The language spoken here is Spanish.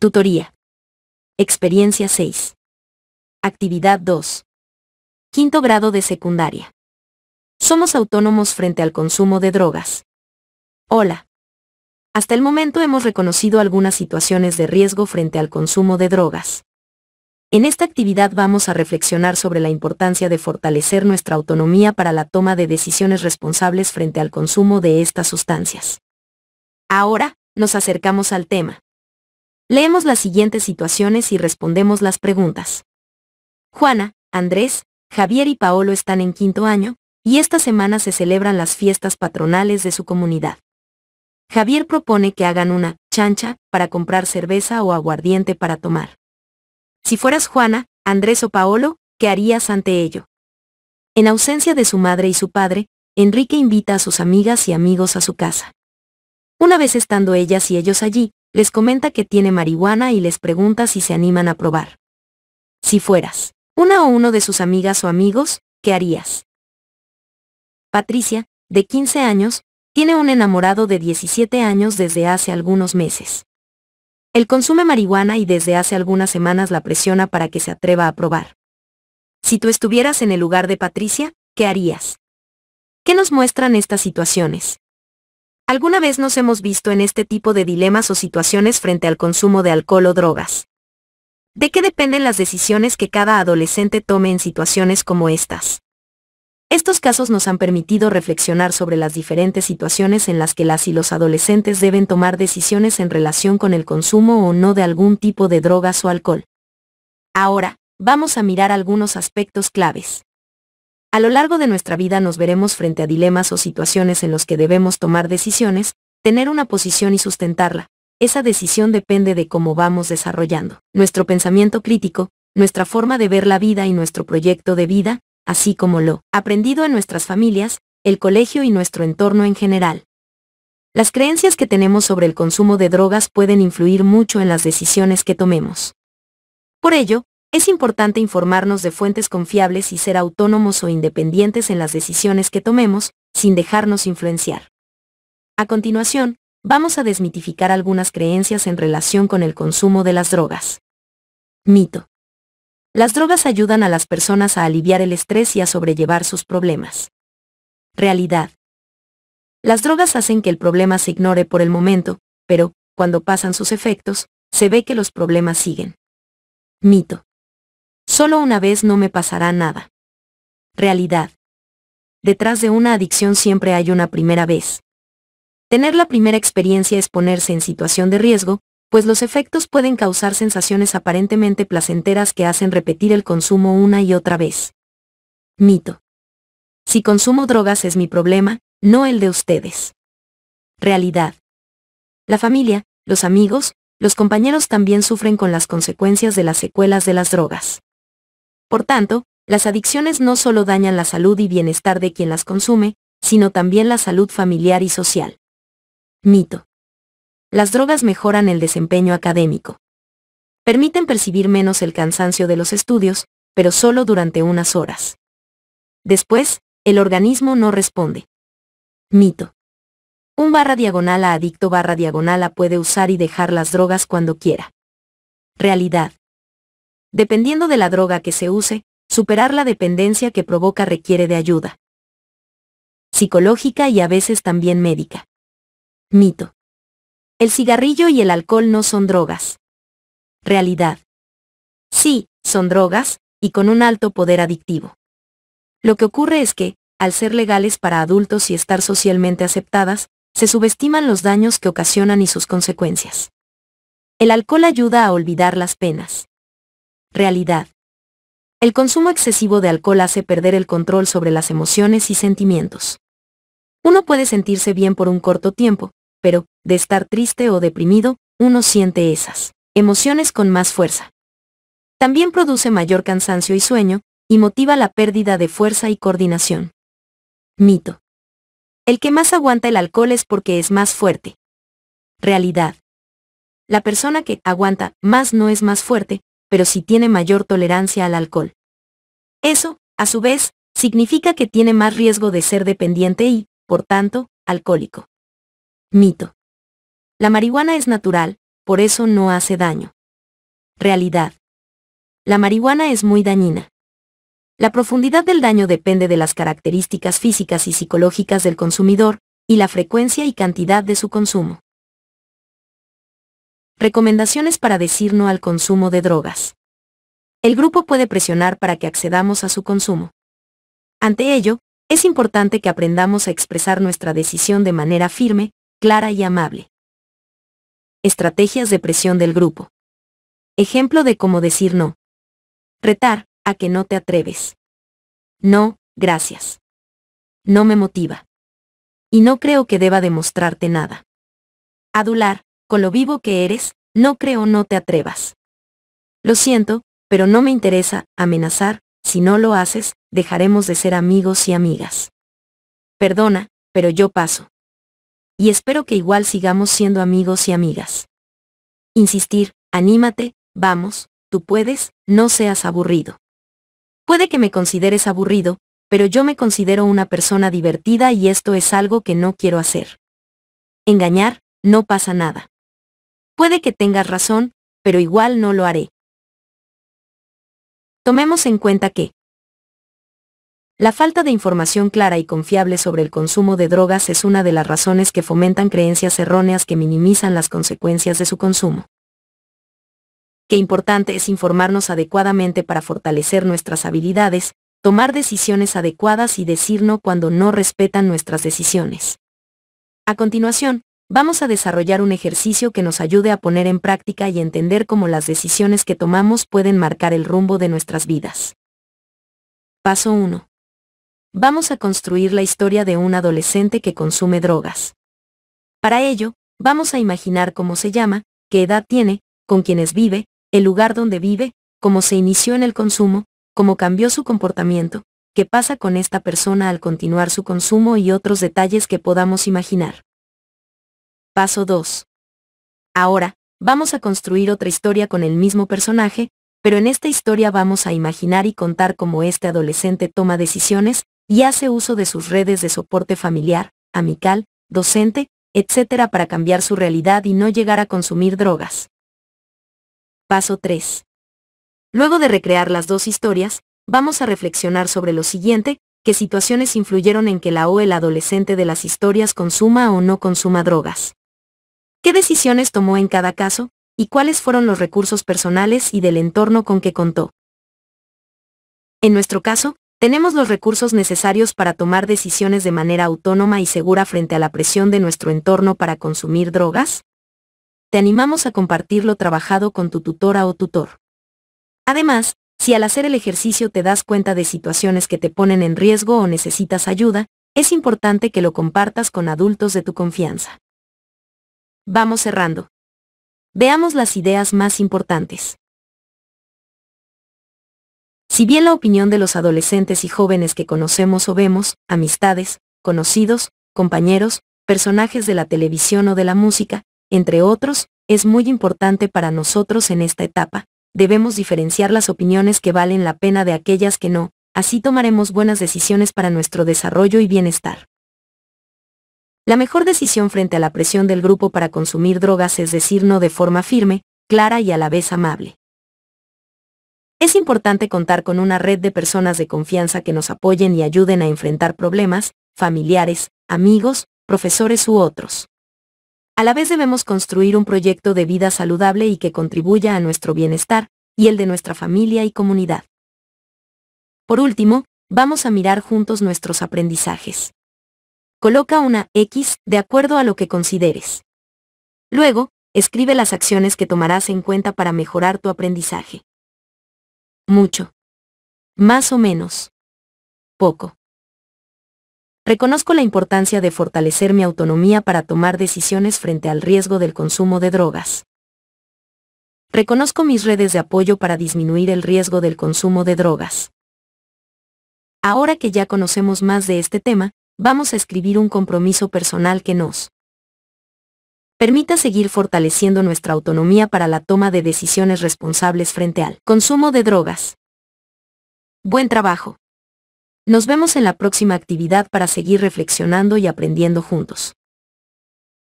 Tutoría. Experiencia 6. Actividad 2. Quinto grado de secundaria. Somos autónomos frente al consumo de drogas. Hola. Hasta el momento hemos reconocido algunas situaciones de riesgo frente al consumo de drogas. En esta actividad vamos a reflexionar sobre la importancia de fortalecer nuestra autonomía para la toma de decisiones responsables frente al consumo de estas sustancias. Ahora, nos acercamos al tema. Leemos las siguientes situaciones y respondemos las preguntas. Juana, Andrés, Javier y Paolo están en quinto año, y esta semana se celebran las fiestas patronales de su comunidad. Javier propone que hagan una chancha para comprar cerveza o aguardiente para tomar. Si fueras Juana, Andrés o Paolo, ¿qué harías ante ello? En ausencia de su madre y su padre, Enrique invita a sus amigas y amigos a su casa. Una vez estando ellas y ellos allí, les comenta que tiene marihuana y les pregunta si se animan a probar. Si fueras una o uno de sus amigas o amigos, ¿qué harías? Patricia, de 15 años, tiene un enamorado de 17 años desde hace algunos meses. Él consume marihuana y desde hace algunas semanas la presiona para que se atreva a probar. Si tú estuvieras en el lugar de Patricia, ¿qué harías? ¿Qué nos muestran estas situaciones? Alguna vez nos hemos visto en este tipo de dilemas o situaciones frente al consumo de alcohol o drogas. ¿De qué dependen las decisiones que cada adolescente tome en situaciones como estas? Estos casos nos han permitido reflexionar sobre las diferentes situaciones en las que las y los adolescentes deben tomar decisiones en relación con el consumo o no de algún tipo de drogas o alcohol. Ahora, vamos a mirar algunos aspectos claves. A lo largo de nuestra vida nos veremos frente a dilemas o situaciones en los que debemos tomar decisiones, tener una posición y sustentarla. Esa decisión depende de cómo vamos desarrollando nuestro pensamiento crítico, nuestra forma de ver la vida y nuestro proyecto de vida, así como lo aprendido en nuestras familias, el colegio y nuestro entorno en general. Las creencias que tenemos sobre el consumo de drogas pueden influir mucho en las decisiones que tomemos. Por ello, es importante informarnos de fuentes confiables y ser autónomos o independientes en las decisiones que tomemos, sin dejarnos influenciar. A continuación, vamos a desmitificar algunas creencias en relación con el consumo de las drogas. Mito. Las drogas ayudan a las personas a aliviar el estrés y a sobrellevar sus problemas. Realidad. Las drogas hacen que el problema se ignore por el momento, pero, cuando pasan sus efectos, se ve que los problemas siguen. Mito. Solo una vez no me pasará nada. Realidad. Detrás de una adicción siempre hay una primera vez. Tener la primera experiencia es ponerse en situación de riesgo, pues los efectos pueden causar sensaciones aparentemente placenteras que hacen repetir el consumo una y otra vez. Mito. Si consumo drogas es mi problema, no el de ustedes. Realidad. La familia, los amigos, los compañeros también sufren con las consecuencias de las secuelas de las drogas. Por tanto, las adicciones no solo dañan la salud y bienestar de quien las consume, sino también la salud familiar y social. Mito. Las drogas mejoran el desempeño académico. Permiten percibir menos el cansancio de los estudios, pero solo durante unas horas. Después, el organismo no responde. Mito. Un barra diagonal a adicto barra diagonal a puede usar y dejar las drogas cuando quiera. Realidad. Dependiendo de la droga que se use, superar la dependencia que provoca requiere de ayuda. Psicológica y a veces también médica. Mito. El cigarrillo y el alcohol no son drogas. Realidad. Sí, son drogas, y con un alto poder adictivo. Lo que ocurre es que, al ser legales para adultos y estar socialmente aceptadas, se subestiman los daños que ocasionan y sus consecuencias. El alcohol ayuda a olvidar las penas. Realidad. El consumo excesivo de alcohol hace perder el control sobre las emociones y sentimientos. Uno puede sentirse bien por un corto tiempo, pero, de estar triste o deprimido, uno siente esas emociones con más fuerza. También produce mayor cansancio y sueño, y motiva la pérdida de fuerza y coordinación. Mito. El que más aguanta el alcohol es porque es más fuerte. Realidad. La persona que aguanta más no es más fuerte, pero si tiene mayor tolerancia al alcohol. Eso, a su vez, significa que tiene más riesgo de ser dependiente y, por tanto, alcohólico. Mito. La marihuana es natural, por eso no hace daño. Realidad. La marihuana es muy dañina. La profundidad del daño depende de las características físicas y psicológicas del consumidor, y la frecuencia y cantidad de su consumo. Recomendaciones para decir no al consumo de drogas. El grupo puede presionar para que accedamos a su consumo. Ante ello, es importante que aprendamos a expresar nuestra decisión de manera firme, clara y amable. Estrategias de presión del grupo. Ejemplo de cómo decir no. Retar, a que no te atreves. No, gracias. No me motiva. Y no creo que deba demostrarte nada. Adular, con lo vivo que eres, no creo no te atrevas. Lo siento, pero no me interesa amenazar, si no lo haces, dejaremos de ser amigos y amigas. Perdona, pero yo paso. Y espero que igual sigamos siendo amigos y amigas. Insistir, anímate, vamos, tú puedes, no seas aburrido. Puede que me consideres aburrido, pero yo me considero una persona divertida y esto es algo que no quiero hacer. Engañar, no pasa nada. Puede que tengas razón, pero igual no lo haré. Tomemos en cuenta que la falta de información clara y confiable sobre el consumo de drogas es una de las razones que fomentan creencias erróneas que minimizan las consecuencias de su consumo. Qué importante es informarnos adecuadamente para fortalecer nuestras habilidades, tomar decisiones adecuadas y decir no cuando no respetan nuestras decisiones. A continuación, Vamos a desarrollar un ejercicio que nos ayude a poner en práctica y entender cómo las decisiones que tomamos pueden marcar el rumbo de nuestras vidas. Paso 1. Vamos a construir la historia de un adolescente que consume drogas. Para ello, vamos a imaginar cómo se llama, qué edad tiene, con quienes vive, el lugar donde vive, cómo se inició en el consumo, cómo cambió su comportamiento, qué pasa con esta persona al continuar su consumo y otros detalles que podamos imaginar. Paso 2. Ahora, vamos a construir otra historia con el mismo personaje, pero en esta historia vamos a imaginar y contar cómo este adolescente toma decisiones y hace uso de sus redes de soporte familiar, amical, docente, etc. para cambiar su realidad y no llegar a consumir drogas. Paso 3. Luego de recrear las dos historias, vamos a reflexionar sobre lo siguiente, qué situaciones influyeron en que la o el adolescente de las historias consuma o no consuma drogas. ¿Qué decisiones tomó en cada caso? ¿Y cuáles fueron los recursos personales y del entorno con que contó? En nuestro caso, tenemos los recursos necesarios para tomar decisiones de manera autónoma y segura frente a la presión de nuestro entorno para consumir drogas? Te animamos a compartir lo trabajado con tu tutora o tutor. Además, si al hacer el ejercicio te das cuenta de situaciones que te ponen en riesgo o necesitas ayuda, es importante que lo compartas con adultos de tu confianza. Vamos cerrando. Veamos las ideas más importantes. Si bien la opinión de los adolescentes y jóvenes que conocemos o vemos, amistades, conocidos, compañeros, personajes de la televisión o de la música, entre otros, es muy importante para nosotros en esta etapa, debemos diferenciar las opiniones que valen la pena de aquellas que no, así tomaremos buenas decisiones para nuestro desarrollo y bienestar. La mejor decisión frente a la presión del grupo para consumir drogas es decir no de forma firme, clara y a la vez amable. Es importante contar con una red de personas de confianza que nos apoyen y ayuden a enfrentar problemas, familiares, amigos, profesores u otros. A la vez debemos construir un proyecto de vida saludable y que contribuya a nuestro bienestar y el de nuestra familia y comunidad. Por último, vamos a mirar juntos nuestros aprendizajes. Coloca una X de acuerdo a lo que consideres. Luego, escribe las acciones que tomarás en cuenta para mejorar tu aprendizaje. Mucho. Más o menos. Poco. Reconozco la importancia de fortalecer mi autonomía para tomar decisiones frente al riesgo del consumo de drogas. Reconozco mis redes de apoyo para disminuir el riesgo del consumo de drogas. Ahora que ya conocemos más de este tema, vamos a escribir un compromiso personal que nos permita seguir fortaleciendo nuestra autonomía para la toma de decisiones responsables frente al consumo de drogas. Buen trabajo. Nos vemos en la próxima actividad para seguir reflexionando y aprendiendo juntos.